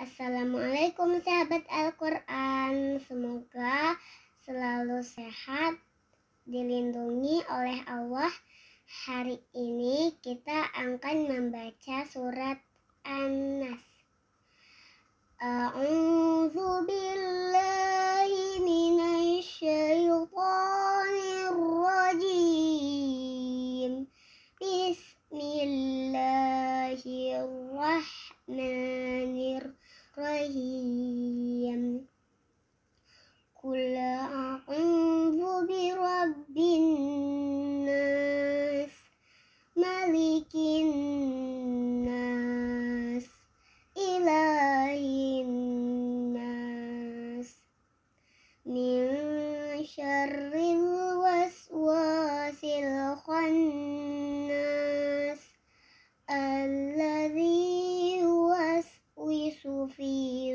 Assalamualaikum sahabat Al-Quran Semoga selalu sehat Dilindungi oleh Allah Hari ini kita akan membaca surat An-Nas rahim Qul a'udzu bi rabbin nas malikin nas ilahin nas min syarril waswasil khannas